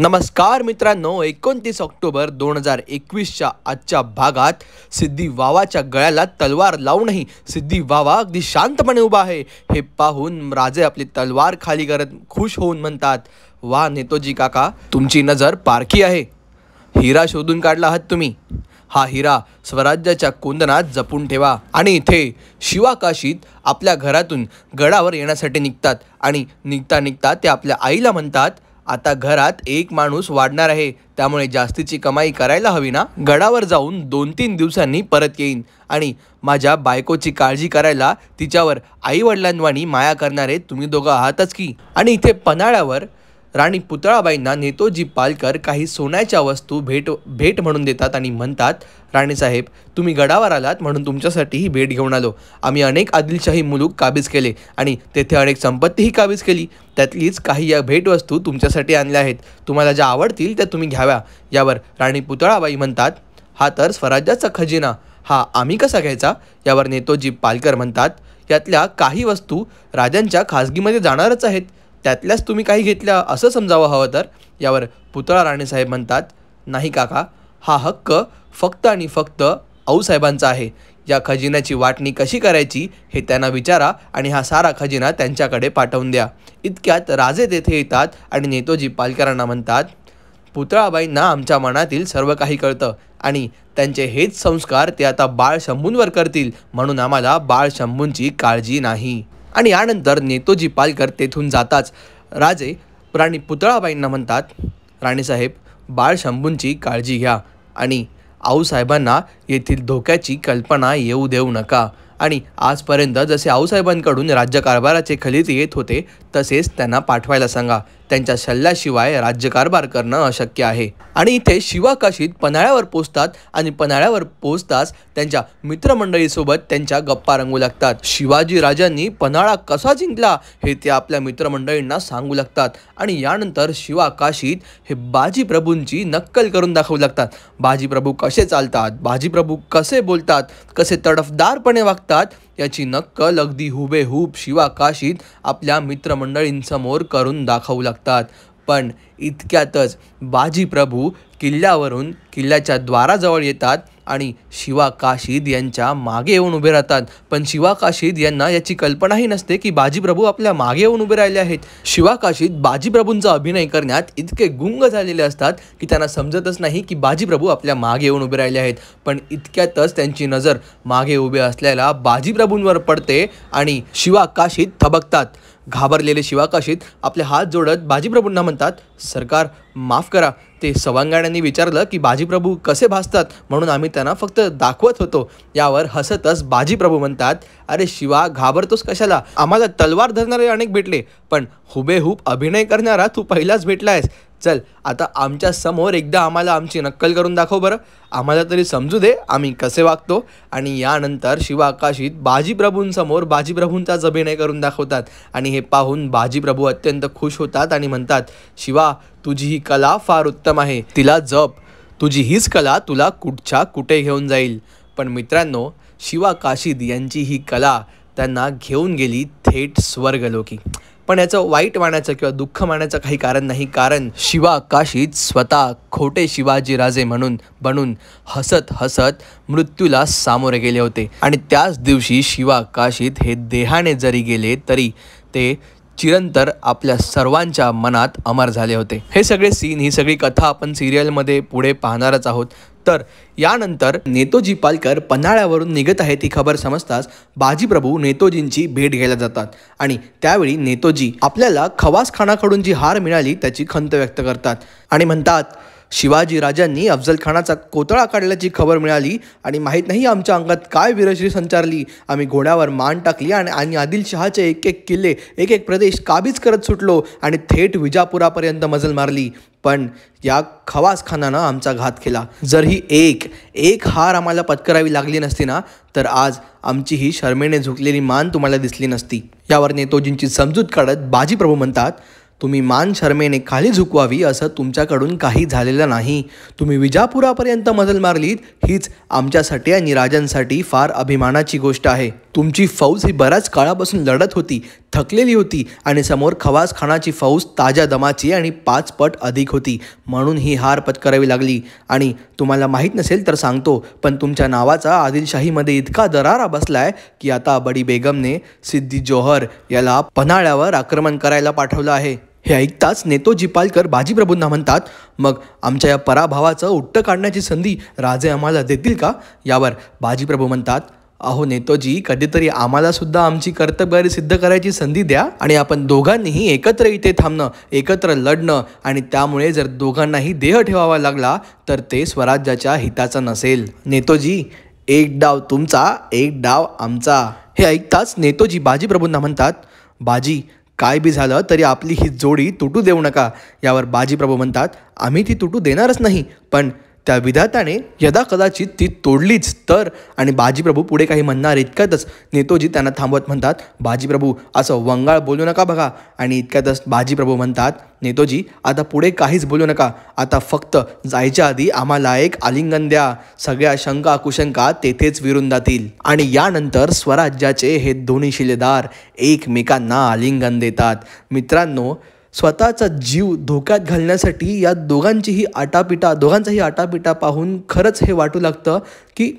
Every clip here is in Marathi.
नमस्कार मित्रांनो एकोणतीस ऑक्टोबर दोन हजार एकवीसच्या आजच्या भागात सिद्धी वावाच्या गळ्याला तलवार लावूनही सिद्धी वावा अगदी शांतपणे उभा आहे हे पाहून राजे आपली तलवार खाली करत खुश होऊन म्हणतात वा नेतोजी काका तुमची नजर पारखी आहे हिरा शोधून काढला आहात तुम्ही हा हिरा स्वराज्याच्या कुंदनात जपून ठेवा आणि इथे शिवाकाशीत आपल्या घरातून गडावर येण्यासाठी निघतात आणि निघता निघता ते आपल्या आईला म्हणतात आता घरात एक माणूस वाढणार आहे त्यामुळे जास्तीची कमाई करायला हवी ना गडावर जाऊन दोन तीन दिवसांनी परत येईन आणि माझ्या बायकोची काळजी करायला तिच्यावर आई वडिलांवाणी माया करणारे तुम्ही दोघं आहातच की आणि इथे पन्हाळ्यावर राणी पुतळाबाईंना नेतोजी पालकर काही सोन्याच्या वस्तू भेट भेट म्हणून देतात आणि म्हणतात राणीसाहेब तुम्ही गडावर आलात म्हणून तुमच्यासाठी ही भेट घेऊन आलो आम्ही अनेक आदिलशाही मुलूक काबीज केले आणि तेथे अनेक संपत्तीही काबीज केली त्यातलीच काही या भेटवस्तू तुमच्यासाठी आणल्या आहेत तुम्हाला ज्या आवडतील त्या तुम्ही घ्याव्या यावर राणी पुतळाबाई म्हणतात हा तर स्वराज्याचा खजिना हा आम्ही कसा घ्यायचा यावर नेतोजी पालकर म्हणतात यातल्या काही वस्तू राजांच्या खाजगीमध्ये जाणारच आहेत त्यातल्याच तुम्ही काही घेतल्या असं समजावं हवं तर यावर पुतळा राणेसाहेब म्हणतात नाही काका हा हक्क फक्त आणि फक्त आऊसाहेबांचा आहे या खजिन्याची वाटणी कशी करायची हे त्यांना विचारा आणि हा सारा खजिना त्यांच्याकडे पाठवून द्या इतक्यात राजे तेथे येतात आणि नेतोजी पालकरांना म्हणतात पुतळाबाईंना आमच्या मनातील सर्व काही कळतं आणि त्यांचे हेच संस्कार ते आता बाळ शंभूंवर करतील म्हणून आम्हाला बाळ शंभूंची काळजी नाही आणि यानंतर नेतोजी पालकर तेथून जाताच राजे राणी पुतळाबाईंना म्हणतात राणीसाहेब बाळ शंभूंची काळजी घ्या आणि आऊसाहेबांना येथील धोक्याची कल्पना येऊ देऊ नका आणि आजपर्यंत जसे आऊसाहेबांकडून राज्यकारभाराचे खलित येत होते तसेच त्यांना पाठवायला सांगा त्यांच्या सल्ल्याशिवाय राज्यकारभार करणं अशक्य आहे आणि इथे शिवाकाशीत पन्हाळ्यावर पोचतात आणि पन्हाळ्यावर पोचताच त्यांच्या मित्रमंडळीसोबत त्यांच्या गप्पा रंगू लागतात शिवाजी राजांनी पन्हाळा कसा जिंकला हे ते आपल्या मित्रमंडळींना सांगू लागतात आणि यानंतर शिवाकाशीत हे बाजीप्रभूंची नक्कल करून दाखवू लागतात बाजीप्रभू कसे चालतात बाजीप्रभू कसे बोलतात कसे तडफदारपणे वागतात याची याची नक्कल अगदी हुबेहूब शिवाकाशीत आपल्या मित्रमंडळींसमोर करून दाखवू लागतात पण इतक्यातच बाजीप्रभू किल्ल्यावरून किल्ल्याच्या द्वाराजवळ येतात आणि शिवा काशीद यांच्या मागे येऊन उभे राहतात पण शिवा काशीद यांना याची कल्पनाही नसते की बाजीप्रभू आपल्या मागे येऊन उभे राहिले आहेत शिवा काशीद बाजीप्रभूंचा अभिनय करण्यात इतके गुंग झालेले असतात की त्यांना समजतच नाही की बाजीप्रभू आपल्या मागे येऊन उभे राहिले आहेत पण इतक्यातच त्यांची नजर मागे उभे असलेल्या बाजीप्रभूंवर पडते आणि शिवा काशीद थबकतात घाबरलेले शिवाकाशीत आपले हात जोडत बाजीप्रभूंना म्हणतात सरकार माफ करा ते सवंगाण्यांनी विचारलं की बाजीप्रभू कसे भासतात म्हणून आम्ही त्यांना फक्त दाखवत होतो यावर हसतच बाजीप्रभू म्हणतात अरे शिवा घाबरतोस कशाला आम्हाला तलवार धरणारे अनेक भेटले पण हुबेहूब अभिनय करणारा तू पहिलाच भेटला आहेस चल आता आमच्या समोर एकदा आम्हाला आमची नक्कल करून दाखव बरं आम्हाला तरी समजू दे आम्ही कसे वागतो आणि यानंतर शिवाकाशीत बाजीप्रभूंसमोर बाजीप्रभूंचाच अभिनय करून दाखवतात आणि हे पाहून बाजीप्रभू अत्यंत खुश होतात आणि म्हणतात शिवा तुझी ही कला फार उत्तम आहे तिला जप तुझी हीच कला तुला कुठच्या कुठे घेऊन जाईल पण मित्रांनो शिवा काशीद यांची ही कला त्यांना घेऊन गेली थेट स्वर्गलोकी पण याचं वाईट मानायचं किंवा दुःख मानायचं काही कारण नाही कारण शिवा काशीत स्वतः खोटे शिवाजीराजे म्हणून बनून हसत हसत मृत्यूला सामोरे गेले होते आणि त्याच दिवशी शिवा काशीत हे देहाने जरी गेले तरी ते चिरंतर आपल्या सर्वांच्या मनात अमर झाले होते हे सगळे सीन ही सगळी कथा आपण सिरियलमध्ये पुढे पाहणारच आहोत तर यानंतर नेतोजी पालकर पन्हाळ्यावरून निघत आहेत ही खबर समजताच बाजीप्रभू नेतोजींची भेट घ्यायला जातात आणि त्यावेळी नेतोजी आपल्याला खवासखानाकडून जी हार मिळाली त्याची खंत व्यक्त करतात आणि म्हणतात शिवाजी राजांनी अफजलखानाचा कोतळा काढल्याची खबर मिळाली आणि माहीत नाही आमच्या अंगात काय वीरश्री संचारली आम्ही घोड्यावर मान टाकली आणि आणि आदिलशहाचे एक एक किल्ले एक एक प्रदेश काबीज करत सुटलो आणि थेट विजापुरापर्यंत मजल मारली पण या खवास खानानं आमचा घात केला जर ही एक एक हार आम्हाला पत्करावी लागली नसती ना तर आज आमची ही शर्मेने झुकलेली मान तुम्हाला दिसली नसती यावर नेतोजींची समजूत काढत बाजीप्रभू म्हणतात तुम्ही मान शर्मेने खाली झुकवावी असं तुमच्याकडून काही झालेलं नाही तुम्ही विजापुरापर्यंत मजल मारलीत हीच आमच्यासाठी आणि राजांसाठी फार अभिमानाची गोष्ट आहे तुमची फौज ही बऱ्याच काळापासून लढत होती थकलेली होती आणि समोर खवास खानाची फौज ताज्या दमाची आणि पाच पट अधिक होती म्हणून ही हार पत्करावी लागली आणि तुम्हाला माहीत नसेल तर सांगतो पण तुमच्या नावाचा आदिलशाहीमध्ये इतका दरारा बसलाय की आता बडी बेगमने सिद्धी जोहर याला पन्हाळ्यावर आक्रमण करायला पाठवलं आहे हे ऐकताच नेतो पालकर बाजीप्रभूंना म्हणतात मग आमच्या या पराभवाचं उट्ट काढण्याची संधी राजे आम्हाला देतील का यावर बाजीप्रभू म्हणतात अहो नेतोजी कधीतरी आम्हाला सुद्धा आमची कर्तबगारी सिद्ध करायची संधी द्या आणि आपण दोघांनीही एकत्र इथे थांबणं एकत्र लढणं आणि त्यामुळे जर दोघांनाही देह ठेवावा लागला तर ते स्वराज्याच्या हिताचं नसेल नेतोजी एक डाव तुमचा एक डाव आमचा हे ऐकताच नेतोजी बाजीप्रभूंना म्हणतात बाजी काय बी झालं तरी आपली ही जोडी तुटू देऊ नका यावर बाजीप्रभू म्हणतात आम्ही ती तुटू देणारच नाही पण त्या विधाताने यदा कदाचित ती तोडलीच तर आणि बाजीप्रभू पुढे काही म्हणणार इतक्यातच नेतोजी त्यांना थांबवत म्हणतात बाजीप्रभू असं वंगाळ बोलू नका बघा आणि इतक्यातच बाजीप्रभू म्हणतात नेतोजी आता पुढे काहीच बोलू नका आता फक्त जायच्या आधी आम्हाला एक आलिंगन द्या सगळ्या शंका कुशंका तेथेच विरून जातील आणि यानंतर स्वराज्याचे हे दोन्ही शिलेदार एकमेकांना आलिंगन देतात मित्रांनो स्वतःचा जीव धोक्यात घालण्यासाठी या दोघांचीही आटापिटा दोघांचाही आटापिटा पाहून खरंच हे वाटू लागतं की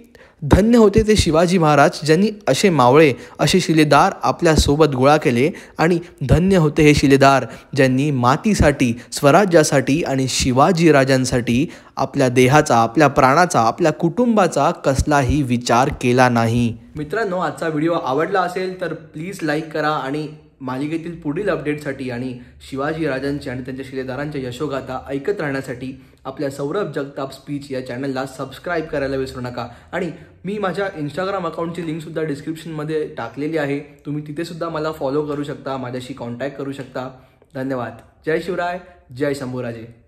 धन्य होते ते शिवाजी महाराज ज्यांनी असे मावळे असे शिलेदार आपल्यासोबत गोळा केले आणि धन्य होते हे शिलेदार ज्यांनी मातीसाठी स्वराज्यासाठी आणि शिवाजी राजांसाठी आपल्या देहाचा आपल्या प्राणाचा आपल्या कुटुंबाचा कसलाही विचार केला नाही मित्रांनो आजचा व्हिडिओ आवडला असेल तर प्लीज लाईक करा आणि मालिकेतील पुढील अपडेटसाठी आणि शिवाजी राजांची आणि त्यांच्या शिलेदारांच्या यशोगाथा ऐकत राहण्यासाठी आपल्या सौरभ जगताप स्पीच या चॅनलला सबस्क्राईब करायला विसरू नका आणि मी माझ्या इंस्टाग्राम अकाउंटची लिंकसुद्धा डिस्क्रिप्शनमध्ये टाकलेली आहे तुम्ही तिथेसुद्धा मला फॉलो करू शकता माझ्याशी कॉन्टॅक्ट करू शकता धन्यवाद जय शिवराय जय शंभूराजे